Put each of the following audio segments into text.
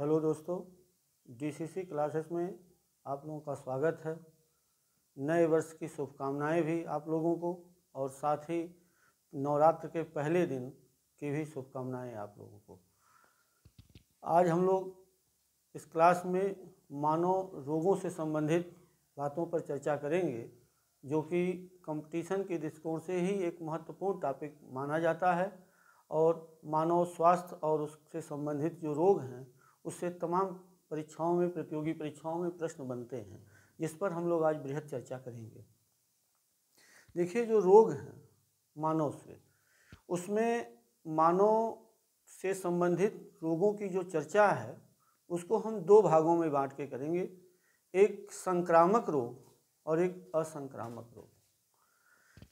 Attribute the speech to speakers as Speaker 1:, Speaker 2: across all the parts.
Speaker 1: hello दोस्तों DCC classes में आप लोगों का स्वागत है नए वर्ष की शुभकामनाएं भी आप लोगों को और साथ ही नवरात्र के पहले दिन की भी शुभकामनाएं आप लोगों को आज हम लोग इस क्लास में मानव रोगों से संबंधित बातों पर चर्चा करेंगे जो कि कंपटीशन के दृष्टिकोण से ही एक महत्वपूर्ण टॉपिक माना जाता है और मानव स्वास्थ्य और उससे संबंधित जो रोग हैं उससे तमाम परीक्षाओं में प्रतियोगी परीक्षाओं में प्रश्न बनते हैं जिस पर हम लोग आज बृहद चर्चा करेंगे देखिए जो रोग हैं मानव से उसमें मानव से संबंधित रोगों की जो चर्चा है उसको हम दो भागों में बांट के करेंगे एक संक्रामक रोग और एक असंक्रामक रोग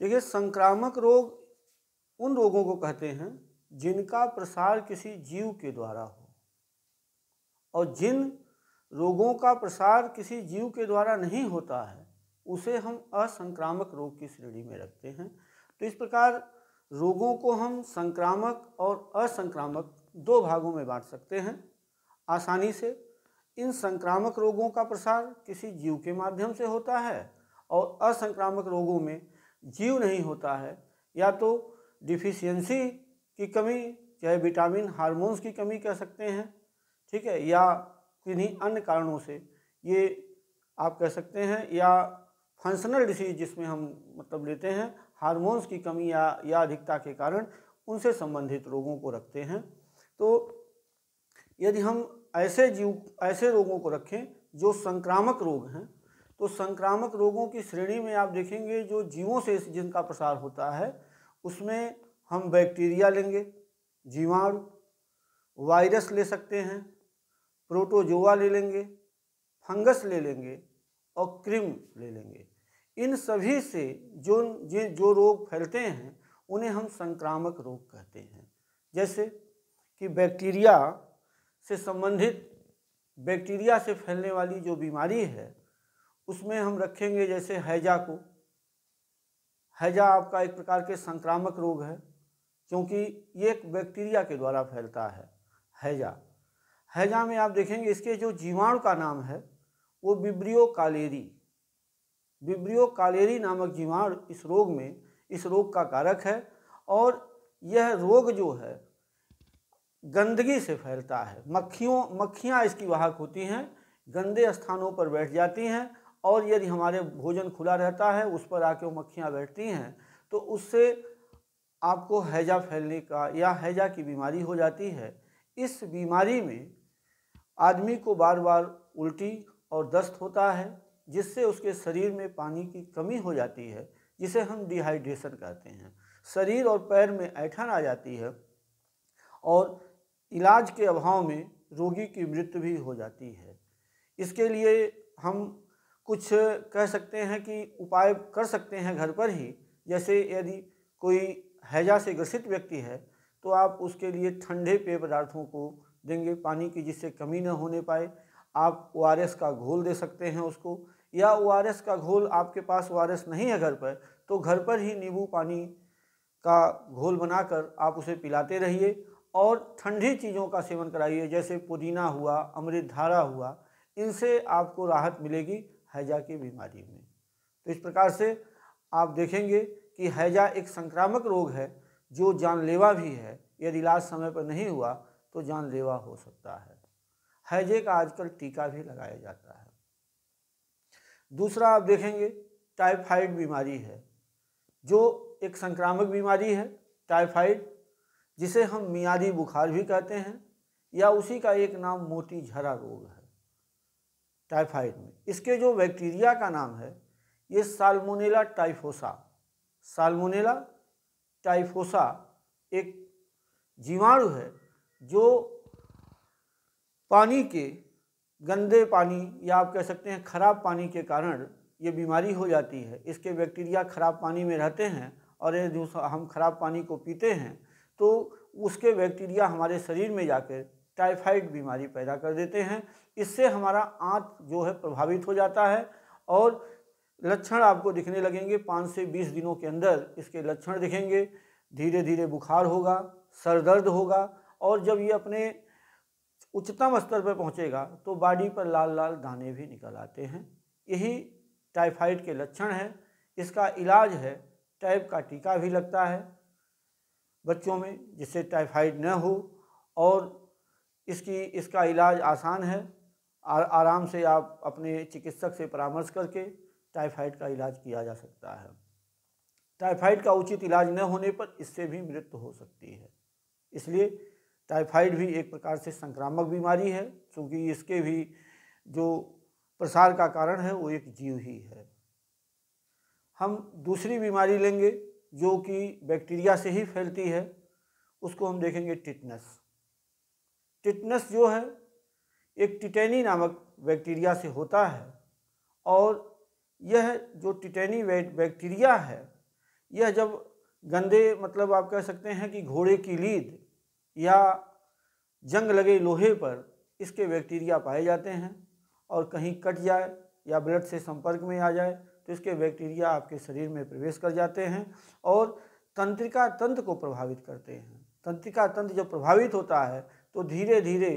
Speaker 1: देखिए संक्रामक रोग उन रोगों को कहते हैं जिनका प्रसार किसी जीव के द्वारा हो और जिन रोगों का प्रसार किसी जीव के द्वारा नहीं होता है उसे हम असंक्रामक रोग की श्रेणी में रखते हैं तो इस प्रकार रोगों को हम संक्रामक और असंक्रामक दो भागों में बांट सकते हैं आसानी से इन संक्रामक रोगों का प्रसार किसी जीव के माध्यम से होता है और असंक्रामक रोगों में जीव नहीं होता है या तो डिफिशियंसी की कमी चाहे विटामिन हार्मोन्स की कमी कह सकते हैं ठीक है या किन्हीं अन्य कारणों से ये आप कह सकते हैं या फंक्शनल डिसीज जिसमें हम मतलब लेते हैं हार्मोन्स की कमी या या अधिकता के कारण उनसे संबंधित रोगों को रखते हैं तो यदि हम ऐसे जीव ऐसे रोगों को रखें जो संक्रामक रोग हैं तो संक्रामक रोगों की श्रेणी में आप देखेंगे जो जीवों से जिनका प्रसार होता है उसमें हम बैक्टीरिया लेंगे जीवाणु वायरस ले सकते हैं प्रोटोजोआ ले लेंगे फंगस ले लेंगे और क्रिम ले लेंगे इन सभी से जो जिन जो रोग फैलते हैं उन्हें हम संक्रामक रोग कहते हैं जैसे कि बैक्टीरिया से संबंधित बैक्टीरिया से फैलने वाली जो बीमारी है उसमें हम रखेंगे जैसे हैजा को हैजा आपका एक प्रकार के संक्रामक रोग है क्योंकि ये एक बैक्टीरिया के द्वारा फैलता है हैजा हैजा में आप देखेंगे इसके जो जीवाणु का नाम है वो बिब्रियो कालेरी बिब्रियो कालेरी नामक जीवाणु इस रोग में इस रोग का कारक है और यह रोग जो है गंदगी से फैलता है मक्खियों मक्खियाँ इसकी वाहक होती हैं गंदे स्थानों पर बैठ जाती हैं और यदि हमारे भोजन खुला रहता है उस पर आके वो मक्खियाँ बैठती हैं तो उससे आपको हैजा फैलने का या हैजा की बीमारी हो जाती है इस बीमारी में आदमी को बार बार उल्टी और दस्त होता है जिससे उसके शरीर में पानी की कमी हो जाती है जिसे हम डिहाइड्रेशन कहते हैं शरीर और पैर में ऐठन आ जाती है और इलाज के अभाव में रोगी की मृत्यु भी हो जाती है इसके लिए हम कुछ कह सकते हैं कि उपाय कर सकते हैं घर पर ही जैसे यदि कोई हैजा से ग्रसित व्यक्ति है तो आप उसके लिए ठंडे पेय पदार्थों को देंगे पानी की जिससे कमी ना होने पाए आप ओ का घोल दे सकते हैं उसको या ओ का घोल आपके पास ओ नहीं है घर पर तो घर पर ही नींबू पानी का घोल बनाकर आप उसे पिलाते रहिए और ठंडी चीज़ों का सेवन कराइए जैसे पुदीना हुआ अमृत धारा हुआ इनसे आपको राहत मिलेगी हैजा की बीमारी में तो इस प्रकार से आप देखेंगे कि हैजा एक संक्रामक रोग है जो जानलेवा भी है यदि इलाज समय पर नहीं हुआ तो जानलेवा हो सकता है हैजे का आजकल टीका भी लगाया जाता है दूसरा आप देखेंगे टाइफाइड बीमारी है जो एक संक्रामक बीमारी है टाइफाइड जिसे हम मियादी बुखार भी कहते हैं या उसी का एक नाम मोटी झरा रोग है टाइफाइड में इसके जो बैक्टीरिया का नाम है ये साल्मोनेला टाइफोसा साल्मोनेला टाइफोसा एक जीवाणु है जो पानी के गंदे पानी या आप कह सकते हैं खराब पानी के कारण ये बीमारी हो जाती है इसके बैक्टीरिया खराब पानी में रहते हैं और ये जो हम खराब पानी को पीते हैं तो उसके बैक्टीरिया हमारे शरीर में जाकर टाइफाइड बीमारी पैदा कर देते हैं इससे हमारा आँख जो है प्रभावित हो जाता है और लक्षण आपको दिखने लगेंगे पाँच से बीस दिनों के अंदर इसके लक्षण दिखेंगे धीरे धीरे बुखार होगा सर दर्द होगा और जब ये अपने उच्चतम स्तर पर पहुँचेगा तो बॉडी पर लाल लाल दाने भी निकल आते हैं यही टाइफाइड के लक्षण है इसका इलाज है टाइप का टीका भी लगता है बच्चों में जिससे टाइफाइड न हो और इसकी इसका इलाज आसान है आ, आराम से आप अपने चिकित्सक से परामर्श करके टाइफाइड का इलाज किया जा सकता है टाइफाइड का उचित इलाज न होने पर इससे भी मृत्यु हो सकती है इसलिए टाइफाइड भी एक प्रकार से संक्रामक बीमारी है क्योंकि इसके भी जो प्रसार का कारण है वो एक जीव ही है हम दूसरी बीमारी लेंगे जो कि बैक्टीरिया से ही फैलती है उसको हम देखेंगे टिटनस टिटनस जो है एक टिटेनी नामक बैक्टीरिया से होता है और यह जो टिटेनी बैक्टीरिया है यह जब गंदे मतलब आप कह सकते हैं कि घोड़े की लीद या जंग लगे लोहे पर इसके बैक्टीरिया पाए जाते हैं और कहीं कट जाए या ब्लड से संपर्क में आ जाए तो इसके बैक्टीरिया आपके शरीर में प्रवेश कर जाते हैं और तंत्रिका तंत्र को प्रभावित करते हैं तंत्रिका तंत्र जब प्रभावित होता है तो धीरे धीरे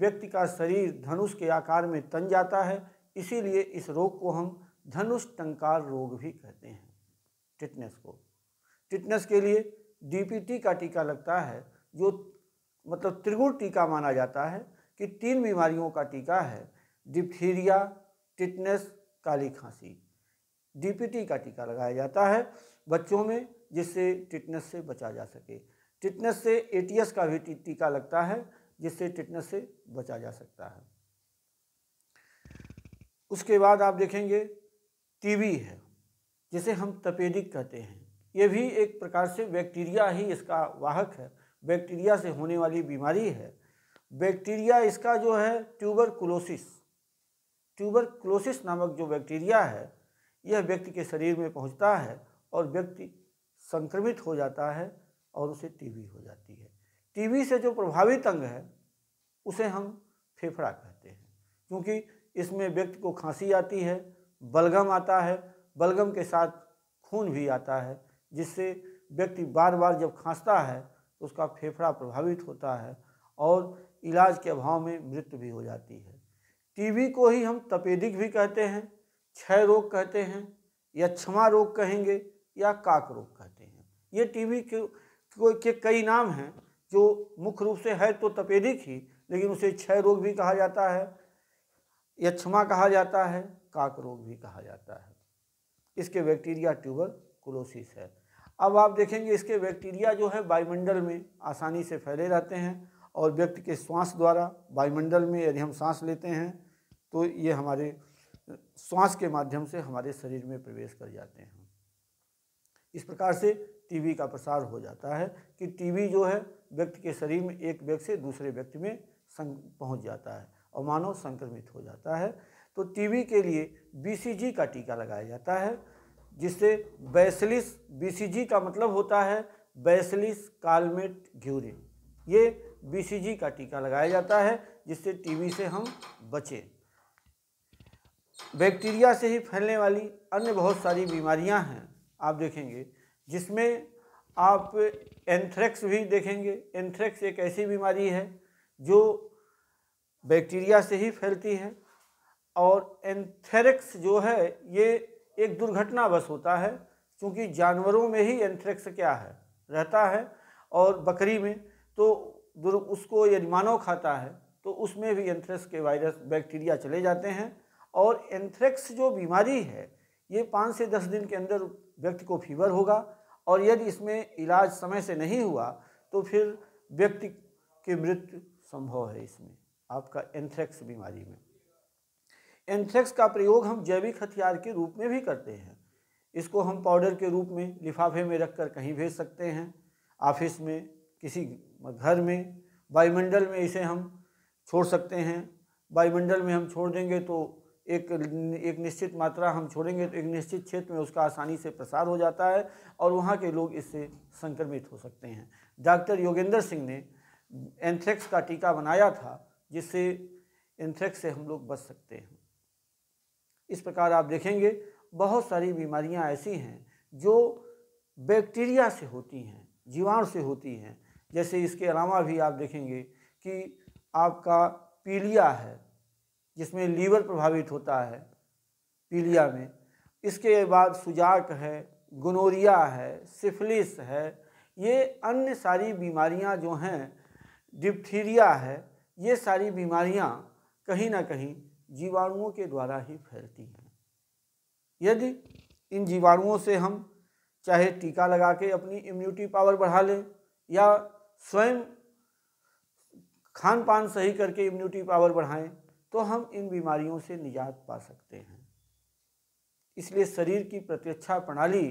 Speaker 1: व्यक्ति का शरीर धनुष के आकार में तन जाता है इसीलिए इस रोग को हम धनुष टंकार रोग भी कहते हैं टिटनेस को टिटनेस के लिए डीपीटी का टीका लगता है जो मतलब त्रिगुण टीका माना जाता है कि तीन बीमारियों का टीका है डिप्थीरिया टिटनेस काली खांसी डीपीटी का टीका लगाया जाता है बच्चों में जिससे टिटनेस से बचा जा सके टिटनेस से एटीएस का भी टीका लगता है जिससे टिटनेस से बचा जा सकता है उसके बाद आप देखेंगे टीबी है जिसे हम तपेदिक कहते हैं ये भी एक प्रकार से बैक्टीरिया ही इसका वाहक है बैक्टीरिया से होने वाली बीमारी है बैक्टीरिया इसका जो है ट्यूबर क्लोसिस ट्यूबर क्लोसिस नामक जो बैक्टीरिया है यह व्यक्ति के शरीर में पहुंचता है और व्यक्ति संक्रमित हो जाता है और उसे टीबी हो जाती है टीबी से जो प्रभावित अंग है उसे हम फेफड़ा कहते हैं क्योंकि इसमें व्यक्ति को खांसी आती है बलगम आता है बलगम के साथ खून भी आता है जिससे व्यक्ति बार बार जब खांसता है उसका फेफड़ा प्रभावित होता है और इलाज के अभाव में मृत्यु भी हो जाती है टीबी को ही हम तपेदिक भी कहते हैं क्षय रोग कहते हैं या क्षमा रोग कहेंगे या काक रोग कहते हैं ये टीबी के के कई नाम हैं जो मुख्य रूप से है तो तपेदिक ही लेकिन उसे क्षय रोग भी कहा जाता है यक्षमा कहा जाता है काक रोग भी कहा जाता है इसके बैक्टीरिया ट्यूबर कुलोसिस है अब आप देखेंगे इसके बैक्टीरिया जो है वायुमंडल में आसानी से फैले रहते हैं और व्यक्ति के श्वास द्वारा वायुमंडल में यदि हम सांस लेते हैं तो ये हमारे श्वास के माध्यम से हमारे शरीर में प्रवेश कर जाते हैं इस प्रकार से टीबी का प्रसार हो जाता है कि टीबी जो है व्यक्ति के शरीर में एक व्यक्ति से दूसरे व्यक्ति में संग पहुँच जाता है और मानव संक्रमित हो जाता है तो टीबी के लिए बीसीजी का टीका लगाया जाता है जिसे बैसलिस बीसीजी का मतलब होता है बैसलिस कालमेट घ्यूरिन ये बीसीजी का टीका लगाया जाता है जिससे टीबी से हम बचें बैक्टीरिया से ही फैलने वाली अन्य बहुत सारी बीमारियां हैं आप देखेंगे जिसमें आप एंथ्रेक्स भी देखेंगे एंथ्रेक्स एक ऐसी बीमारी है जो बैक्टीरिया से ही फैलती है और एंथ्रेक्स जो है ये एक दुर्घटनावश होता है क्योंकि जानवरों में ही एंथ्रेक्स क्या है रहता है और बकरी में तो उसको यदि मानव खाता है तो उसमें भी एंथ्रेक्स के वायरस बैक्टीरिया चले जाते हैं और एंथ्रेक्स जो बीमारी है ये पाँच से दस दिन के अंदर व्यक्ति को फीवर होगा और यदि इसमें इलाज समय से नहीं हुआ तो फिर व्यक्ति की मृत्यु संभव है इसमें आपका एंथ्रेक्स बीमारी में एंथ्रेक्स का प्रयोग हम जैविक हथियार के रूप में भी करते हैं इसको हम पाउडर के रूप में लिफाफे में रखकर कहीं भेज सकते हैं ऑफिस में किसी घर में वायुमंडल में इसे हम छोड़ सकते हैं वायुमंडल में हम छोड़ देंगे तो एक एक निश्चित मात्रा हम छोड़ेंगे तो एक निश्चित क्षेत्र में उसका आसानी से प्रसार हो जाता है और वहाँ के लोग इससे संक्रमित हो सकते हैं डॉक्टर योगेंद्र सिंह ने एंथ्रेक्स का टीका बनाया था जिससे एंथ्रेक्स से हम लोग बच सकते हैं इस प्रकार आप देखेंगे बहुत सारी बीमारियां ऐसी हैं जो बैक्टीरिया से होती हैं जीवाणु से होती हैं जैसे इसके अलावा भी आप देखेंगे कि आपका पीलिया है जिसमें लीवर प्रभावित होता है पीलिया में इसके बाद सुजाक है गनोरिया है सिफिलिस है ये अन्य सारी बीमारियां जो हैं डिप्थीरिया है ये सारी बीमारियां कहीं ना कहीं जीवाणुओं के द्वारा ही फैलती हैं यदि इन जीवाणुओं से हम चाहे टीका लगा के अपनी इम्यूनिटी पावर बढ़ा लें या स्वयं खान पान सही करके इम्यूनिटी पावर बढ़ाएं तो हम इन बीमारियों से निजात पा सकते हैं इसलिए शरीर की प्रतिरक्षा प्रणाली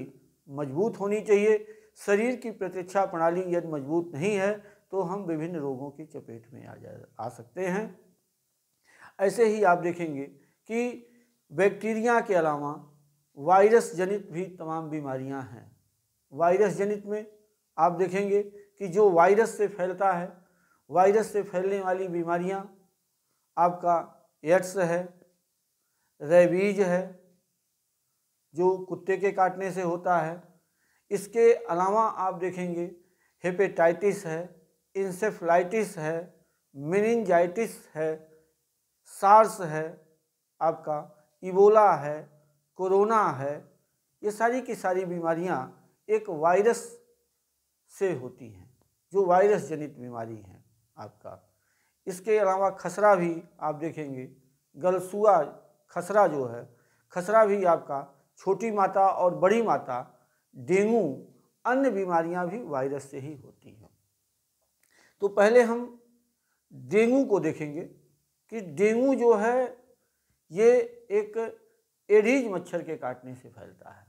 Speaker 1: मजबूत होनी चाहिए शरीर की प्रतिरक्षा प्रणाली यदि मजबूत नहीं है तो हम विभिन्न रोगों की चपेट में आ जा आ सकते हैं ऐसे ही आप देखेंगे कि बैक्टीरिया के अलावा वायरस जनित भी तमाम बीमारियां हैं वायरस जनित में आप देखेंगे कि जो वायरस से फैलता है वायरस से फैलने वाली बीमारियां आपका एड्स है रेबीज है जो कुत्ते के काटने से होता है इसके अलावा आप देखेंगे हेपेटाइटिस है इंसेफ्लाइटिस है मिनिंजाइटिस है सार्स है आपका इबोला है कोरोना है ये सारी की सारी बीमारियाँ एक वायरस से होती हैं जो वायरस जनित बीमारी है आपका इसके अलावा खसरा भी आप देखेंगे गलसुआ खसरा जो है खसरा भी आपका छोटी माता और बड़ी माता डेंगू अन्य बीमारियां भी वायरस से ही होती हैं तो पहले हम डेंगू को देखेंगे कि डेंगू जो है ये एक एडीज मच्छर के काटने से फैलता है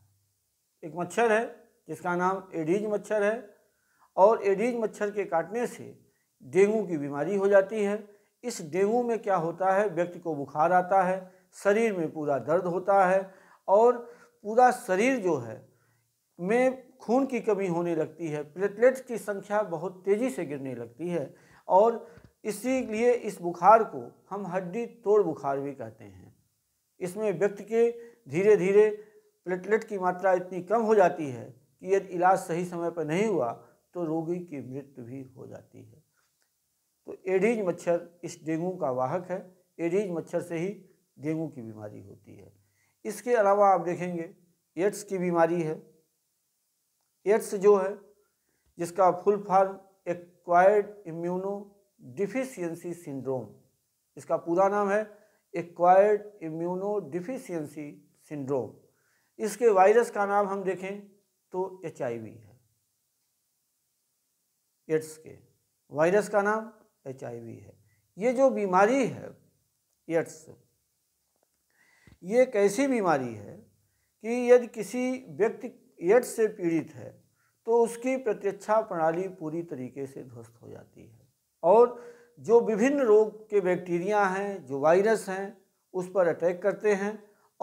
Speaker 1: एक मच्छर है जिसका नाम एडीज मच्छर है और एडीज मच्छर के काटने से डेंगू की बीमारी हो जाती है इस डेंगू में क्या होता है व्यक्ति को बुखार आता है शरीर में पूरा दर्द होता है और पूरा शरीर जो है में खून की कमी होने लगती है प्लेटलेट्स की संख्या बहुत तेज़ी से गिरने लगती है और इसीलिए इस बुखार को हम हड्डी तोड़ बुखार भी कहते हैं इसमें व्यक्ति के धीरे धीरे प्लेटलेट की मात्रा इतनी कम हो जाती है कि यदि इलाज सही समय पर नहीं हुआ तो रोगी की मृत्यु भी हो जाती है तो एडीज मच्छर इस डेंगू का वाहक है एडीज मच्छर से ही डेंगू की बीमारी होती है इसके अलावा आप देखेंगे एड्स की बीमारी है एड्स जो है जिसका full form acquired immuno deficiency syndrome इसका पूरा नाम है एक्वायर्ड इम्यूनो डिफिशियंसी सिंड्रोम इसके वायरस का नाम हम देखें तो एच है एड्स के वायरस का नाम एच है ये जो बीमारी है एड्स ये एक ऐसी बीमारी है कि यदि किसी व्यक्ति एड्स से पीड़ित है तो उसकी प्रत्यक्षा प्रणाली पूरी तरीके से ध्वस्त हो जाती है और जो विभिन्न रोग के बैक्टीरिया हैं जो वायरस हैं उस पर अटैक करते हैं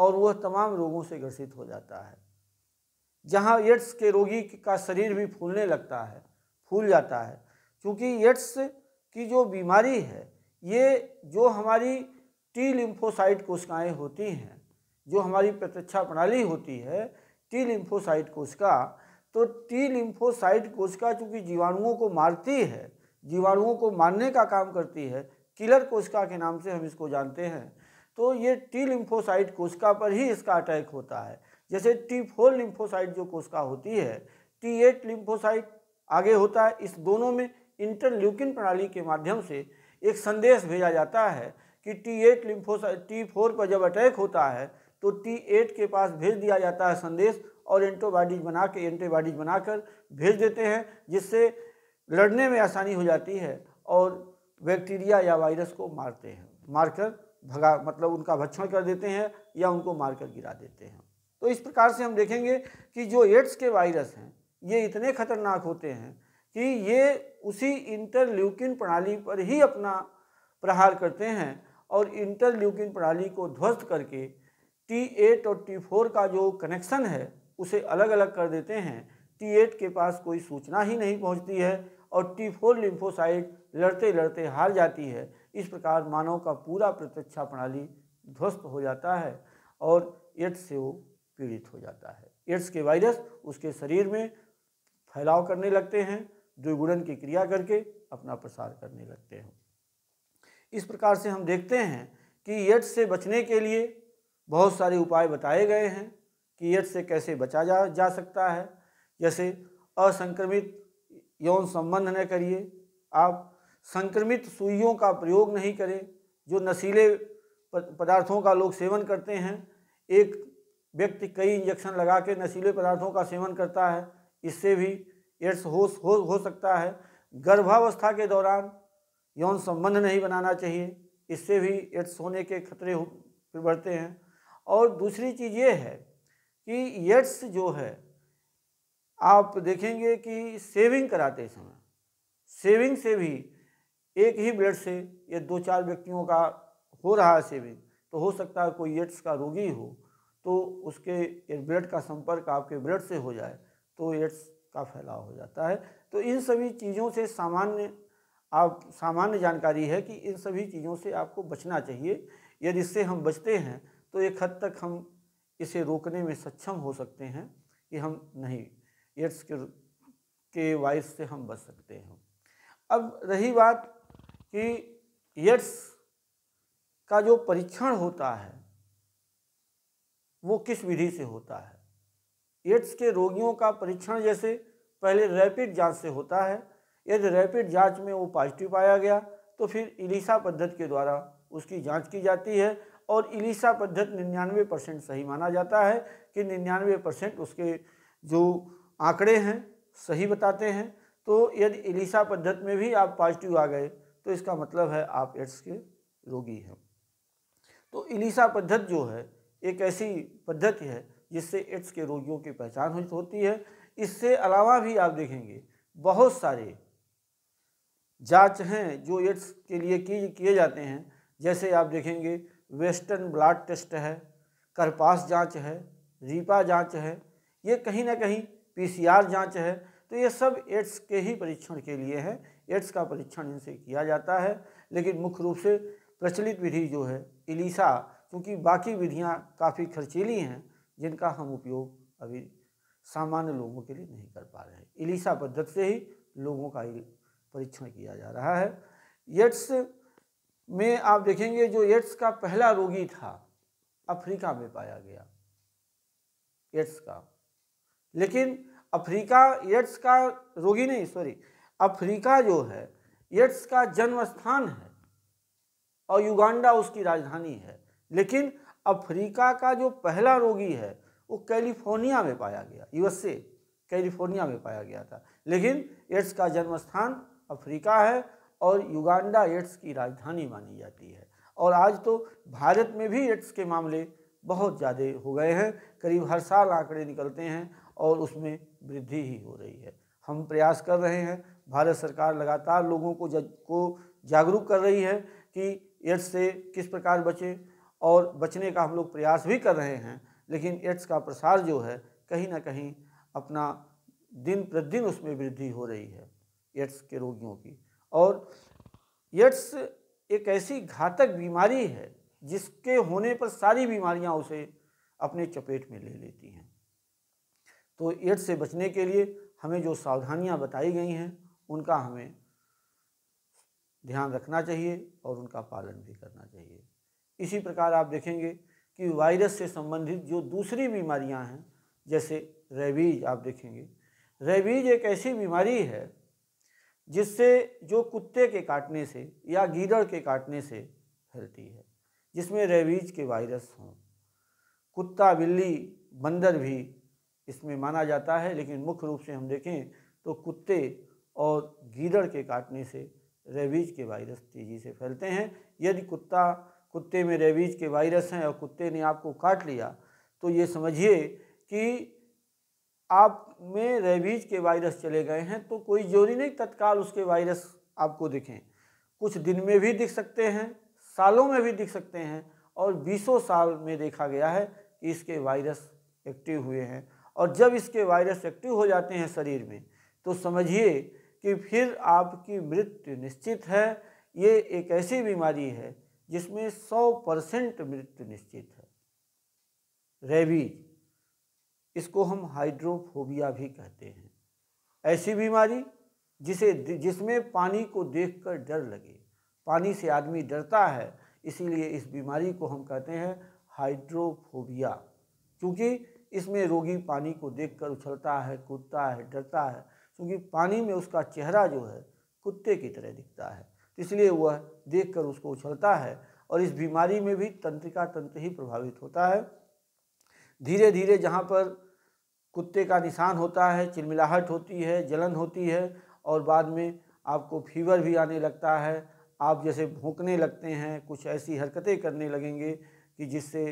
Speaker 1: और वह तमाम रोगों से ग्रसित हो जाता है जहाँ एड्स के रोगी का शरीर भी फूलने लगता है फूल जाता है क्योंकि एड्स की जो बीमारी है ये जो हमारी टी लिम्फोसाइट कोशिकाएँ होती हैं जो हमारी प्रतिरक्षा प्रणाली होती है टी लिम्फोसाइट कोशिका तो टी लिम्फोसाइट कोशिका चूँकि जीवाणुओं को मारती है जीवाणुओं को मारने का काम करती है किलर कोशिका के नाम से हम इसको जानते हैं तो ये टी लिम्फोसाइट कोशिका पर ही इसका अटैक होता है जैसे टी फोर लिम्फोसाइट जो कोशिका होती है टी एट लिम्फोसाइट आगे होता है इस दोनों में इंटरल्यूकिन प्रणाली के माध्यम से एक संदेश भेजा जाता है कि T eight lymphocyte T four पर जब अटैक होता है तो टी एट के पास भेज दिया जाता है संदेश और एंटीबॉडीज बना के एंटीबॉडीज बनाकर भेज देते हैं जिससे लड़ने में आसानी हो जाती है और बैक्टीरिया या वायरस को मारते हैं मारकर भगा मतलब उनका भक्षण कर देते हैं या उनको मारकर गिरा देते हैं तो इस प्रकार से हम देखेंगे कि जो एड्स के वायरस हैं ये इतने खतरनाक होते हैं कि ये उसी इंटरल्यूकिन प्रणाली पर ही अपना प्रहार करते हैं और इंटरल्यूकिन प्रणाली को ध्वस्त करके टी एट और टी फोर का जो कनेक्शन है उसे अलग अलग कर देते हैं टी एट के पास कोई सूचना ही नहीं पहुंचती है और टी फोर लिम्फोसाइट लड़ते लड़ते हार जाती है इस प्रकार मानव का पूरा प्रतिरक्षा प्रणाली ध्वस्त हो जाता है और एड्स से वो पीड़ित हो जाता है एड्स के वायरस उसके शरीर में फैलाव करने लगते हैं द्विगुणन की क्रिया करके अपना प्रसार करने लगते हैं इस प्रकार से हम देखते हैं कि एड्स से बचने के लिए बहुत सारे उपाय बताए गए हैं कि एड्स से कैसे बचा जा जा सकता है जैसे असंक्रमित यौन संबंध न करिए आप संक्रमित सुइयों का प्रयोग नहीं करें जो नशीले पदार्थों का लोग सेवन करते हैं एक व्यक्ति कई इंजेक्शन लगा के नशीले पदार्थों का सेवन करता है इससे भी एड्स हो, हो हो सकता है गर्भावस्था के दौरान यौन संबंध नहीं बनाना चाहिए इससे भी एड्स होने के खतरे हो बढ़ते हैं और दूसरी चीज़ ये है कि एड्स जो है आप देखेंगे कि सेविंग कराते समय सेविंग से भी एक ही ब्लड से या दो चार व्यक्तियों का हो रहा है सेविंग तो हो सकता है कोई एड्स का रोगी हो तो उसके ब्लड का संपर्क आपके ब्लड से हो जाए तो एड्स का फैलाव हो जाता है तो इन सभी चीज़ों से सामान्य आप सामान्य जानकारी है कि इन सभी चीज़ों से आपको बचना चाहिए यदि इससे हम बचते हैं तो एक हद तक हम इसे रोकने में सक्षम हो सकते हैं कि हम नहीं एड्स के के वायरस से हम बच सकते हैं अब रही बात कि एड्स का जो परीक्षण होता है वो किस विधि से होता है एड्स के रोगियों का परीक्षण जैसे पहले रैपिड जांच से होता है यदि रैपिड जांच में वो पॉजिटिव पाया गया तो फिर इलिसा पद्धति के द्वारा उसकी जांच की जाती है और इलिसा पद्धति निन्यानवे परसेंट सही माना जाता है कि निन्यानवे परसेंट उसके जो आंकड़े हैं सही बताते हैं तो यदि एलिसा पद्धति में भी आप पॉजिटिव आ गए तो इसका मतलब है आप एड्स के रोगी हैं तो एलिसा पद्धत जो है एक ऐसी पद्धति है जिससे एड्स के रोगियों की पहचान होती है इससे अलावा भी आप देखेंगे बहुत सारे जांच हैं जो एड्स के लिए किए जाते हैं जैसे आप देखेंगे वेस्टर्न ब्लड टेस्ट है करपास जांच है रीपा जांच है ये कहीं ना कहीं पीसीआर जांच है तो ये सब एड्स के ही परीक्षण के लिए है एड्स का परीक्षण इनसे किया जाता है लेकिन मुख्य रूप से प्रचलित विधि जो है इलीसा क्योंकि बाकी विधियाँ काफ़ी खर्चीली हैं जिनका हम उपयोग अभी सामान्य लोगों के लिए नहीं कर पा रहे हैं इलीसा पद्धति से ही लोगों का परीक्षण किया जा रहा है एड्स में आप देखेंगे जो एड्स का पहला रोगी था अफ्रीका में पाया गया एड्स का लेकिन अफ्रीका एड्स का रोगी नहीं सॉरी अफ्रीका जो है एड्स का जन्म स्थान है और युगांडा उसकी राजधानी है लेकिन अफ्रीका का जो पहला रोगी है वो कैलिफोर्निया में पाया गया यूएसए कैलिफोर्निया में पाया गया था लेकिन एड्स का जन्म स्थान अफ्रीका है और युगांडा एड्स की राजधानी मानी जाती है और आज तो भारत में भी एड्स के मामले बहुत ज़्यादा हो गए हैं करीब हर साल आंकड़े निकलते हैं और उसमें वृद्धि ही हो रही है हम प्रयास कर रहे हैं भारत सरकार लगातार लोगों को जज को जागरूक कर रही है कि एड्स से किस प्रकार बचें और बचने का हम लोग प्रयास भी कर रहे हैं लेकिन एड्स का प्रसार जो है कहीं ना कहीं अपना दिन प्रतिदिन उसमें वृद्धि हो रही है एड्स के रोगियों की और एड्स एक ऐसी घातक बीमारी है जिसके होने पर सारी बीमारियां उसे अपने चपेट में ले लेती हैं तो एड्स से बचने के लिए हमें जो सावधानियां बताई गई हैं उनका हमें ध्यान रखना चाहिए और उनका पालन भी करना चाहिए इसी प्रकार आप देखेंगे कि वायरस से संबंधित जो दूसरी बीमारियां हैं जैसे रेबीज आप देखेंगे रेबीज एक ऐसी बीमारी है जिससे जो कुत्ते के काटने से या गीदड़ के काटने से फैलती है जिसमें रेबीज के वायरस हों कुत्ता बिल्ली बंदर भी इसमें माना जाता है लेकिन मुख्य रूप से हम देखें तो कुत्ते और गीदड़ के काटने से रेबीज के वायरस तेज़ी से फैलते हैं यदि कुत्ता कुत्ते में रेबीज के वायरस हैं और कुत्ते ने आपको काट लिया तो ये समझिए कि आप में रेबीज के वायरस चले गए हैं तो कोई जरूरी नहीं तत्काल उसके वायरस आपको दिखें कुछ दिन में भी दिख सकते हैं सालों में भी दिख सकते हैं और बीसों साल में देखा गया है कि इसके वायरस एक्टिव हुए हैं और जब इसके वायरस एक्टिव हो जाते हैं शरीर में तो समझिए कि फिर आपकी मृत्यु निश्चित है ये एक ऐसी बीमारी है जिसमें 100 परसेंट मृत्यु निश्चित है रेबीज इसको हम हाइड्रोफोबिया भी कहते हैं ऐसी बीमारी जिसे जिसमें पानी को देखकर डर लगे पानी से आदमी डरता है इसीलिए इस बीमारी को हम कहते हैं हाइड्रोफोबिया क्योंकि इसमें रोगी पानी को देखकर उछलता है कूदता है डरता है क्योंकि पानी में उसका चेहरा जो है कुत्ते की तरह दिखता है तो इसलिए वह देखकर उसको उछलता है और इस बीमारी में भी तंत्रिका तंत्र ही प्रभावित होता है धीरे धीरे जहाँ पर कुत्ते का निशान होता है चिलमिलाहट होती है जलन होती है और बाद में आपको फीवर भी आने लगता है आप जैसे भूखने लगते हैं कुछ ऐसी हरकतें करने लगेंगे कि जिससे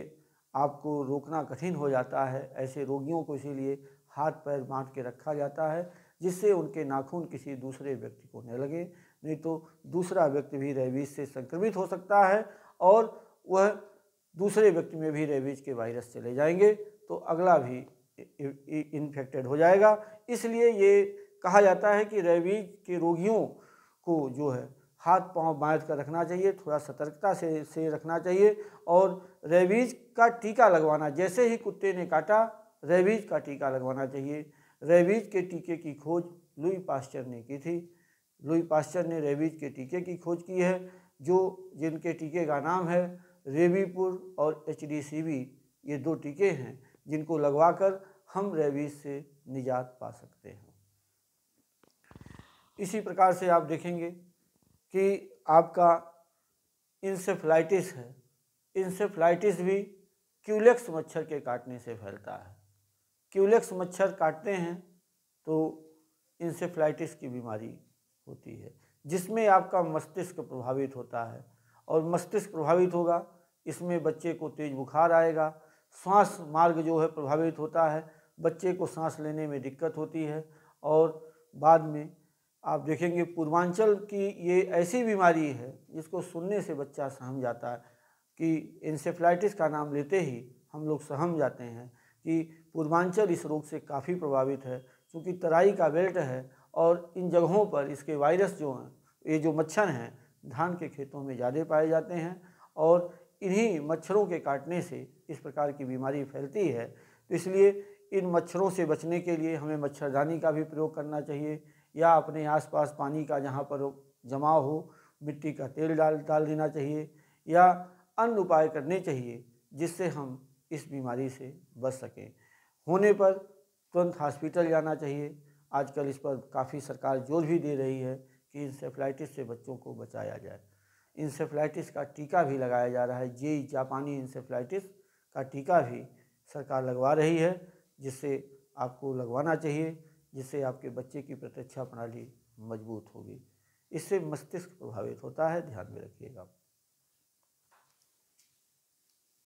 Speaker 1: आपको रोकना कठिन हो जाता है ऐसे रोगियों को इसीलिए हाथ पैर बांध के रखा जाता है जिससे उनके नाखून किसी दूसरे व्यक्ति को न लगे नहीं तो दूसरा व्यक्ति भी रेबीज से संक्रमित हो सकता है और वह दूसरे व्यक्ति में भी रेबीज के वायरस चले जाएंगे तो अगला भी इन्फेक्टेड हो जाएगा इसलिए ये कहा जाता है कि रेबीज के रोगियों को जो है हाथ पांव बांध कर रखना चाहिए थोड़ा सतर्कता से से रखना चाहिए और रेबीज का टीका लगवाना जैसे ही कुत्ते ने काटा रेबीज का टीका लगवाना चाहिए रेबीज के टीके की खोज लुई पास्चर ने की थी लुई पास्चर ने रेबीज के टीके की खोज की है जो जिनके टीके का नाम है रेबीपुर और एच ये दो टीके हैं जिनको लगवा कर हम रेबीज से निजात पा सकते हैं इसी प्रकार से आप देखेंगे कि आपका इंसेफ्लाइटिस है इंसेफ्लाइटिस भी क्यूलेक्स मच्छर के काटने से फैलता है क्यूलेक्स मच्छर काटते हैं तो इंसेफ्लाइटिस की बीमारी होती है जिसमें आपका मस्तिष्क प्रभावित होता है और मस्तिष्क प्रभावित होगा इसमें बच्चे को तेज बुखार आएगा सांस मार्ग जो है प्रभावित होता है बच्चे को सांस लेने में दिक्कत होती है और बाद में आप देखेंगे पूर्वांचल की ये ऐसी बीमारी है जिसको सुनने से बच्चा सहम जाता है कि इंसेफ्लाइटिस का नाम लेते ही हम लोग सहम जाते हैं कि पूर्वांचल इस रोग से काफ़ी प्रभावित है क्योंकि तराई का बेल्ट है और इन जगहों पर इसके वायरस जो हैं ये जो मच्छर हैं धान के खेतों में ज़्यादा पाए जाते हैं और इन्हीं मच्छरों के काटने से इस प्रकार की बीमारी फैलती है तो इसलिए इन मच्छरों से बचने के लिए हमें मच्छरदानी का भी प्रयोग करना चाहिए या अपने आसपास पानी का जहाँ पर जमाव हो मिट्टी का तेल डाल डाल देना चाहिए या अन्य उपाय करने चाहिए जिससे हम इस बीमारी से बच सकें होने पर तुरंत हॉस्पिटल जाना चाहिए आजकल इस पर काफ़ी सरकार जोर भी दे रही है कि इंसेफ्लाइटिस से बच्चों को बचाया जाए इंसेफ्लाइटिस का टीका भी लगाया जा रहा है जे जापानी इंसेफ्लाइटिस का टीका भी सरकार लगवा रही है जिससे आपको लगवाना चाहिए जिससे आपके बच्चे की प्रतिरक्षा प्रणाली मजबूत होगी इससे मस्तिष्क प्रभावित होता है ध्यान में रखिएगा